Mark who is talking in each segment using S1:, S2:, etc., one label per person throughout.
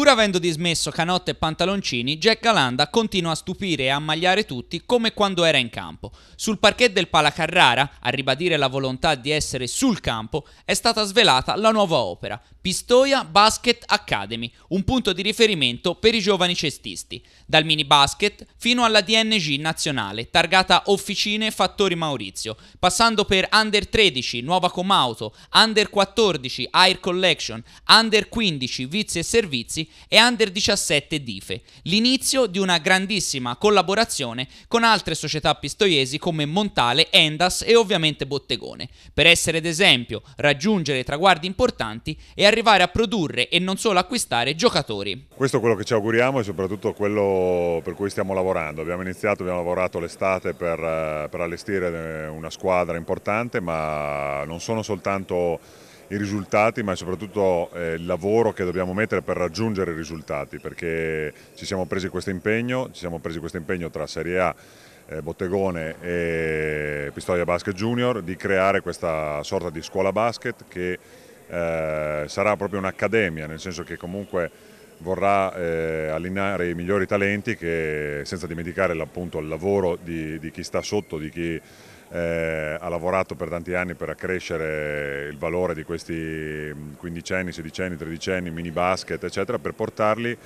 S1: Pur avendo dismesso canotte e pantaloncini, Jack Galanda continua a stupire e a ammagliare tutti come quando era in campo. Sul parquet del Palacarrara, a ribadire la volontà di essere sul campo, è stata svelata la nuova opera, Pistoia Basket Academy, un punto di riferimento per i giovani cestisti, dal mini basket fino alla DNG nazionale, targata Officine Fattori Maurizio, passando per Under 13, Nuova Comauto, Under 14, Air Collection, Under 15, Vizi e Servizi e Under 17 Dife, l'inizio di una grandissima collaborazione con altre società pistoiesi come Montale, Endas e ovviamente Bottegone, per essere ad esempio raggiungere traguardi importanti e arrivare a produrre e non solo acquistare giocatori.
S2: Questo è quello che ci auguriamo e soprattutto quello per cui stiamo lavorando. Abbiamo iniziato, abbiamo lavorato l'estate per, eh, per allestire eh, una squadra importante, ma non sono soltanto i risultati ma soprattutto eh, il lavoro che dobbiamo mettere per raggiungere i risultati perché ci siamo presi questo impegno, ci siamo presi questo impegno tra Serie A eh, Bottegone e Pistoia Basket Junior di creare questa sorta di scuola basket che eh, sarà proprio un'accademia, nel senso che comunque vorrà eh, allineare i migliori talenti che senza dimenticare appunto il lavoro di, di chi sta sotto, di chi eh, ha lavorato per tanti anni per accrescere il valore di questi mm, quindicenni, sedicenni, tredicenni, mini basket eccetera per portarli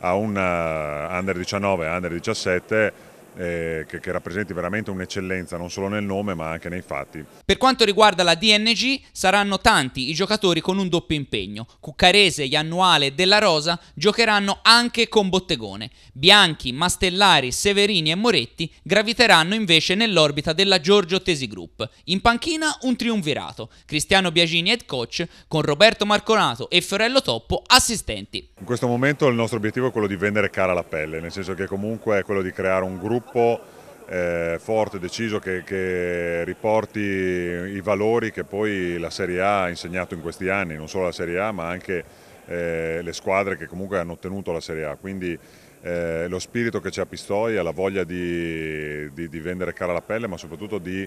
S2: a un eh, under 19, under 17 eh, che, che, rappresenti veramente un'eccellenza non solo nel nome ma anche nei fatti.
S1: Per quanto riguarda la DNG saranno tanti i giocatori con un doppio impegno. Cuccarese, Iannuale e Della Rosa giocheranno anche con Bottegone. Bianchi, Mastellari, Severini e Moretti graviteranno invece nell'orbita della Giorgio Tesi Group. In panchina un triunvirato, Cristiano Biagini head coach con Roberto Marconato e Fiorello Toppo assistenti.
S2: In questo momento il nostro obiettivo è quello di vendere cara la pelle, nel senso che comunque è quello di creare un gruppo gruppo eh, forte, deciso, che, che, riporti i valori che poi la Serie A ha insegnato in questi anni, non solo la Serie A ma anche eh, le squadre che comunque hanno ottenuto la Serie A. Quindi eh, lo spirito che c'è a Pistoia, la voglia di, di, di, vendere cara la pelle ma soprattutto di,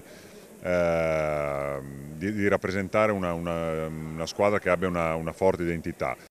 S2: ehm, di rappresentare una, una, una, squadra che abbia una, una forte identità.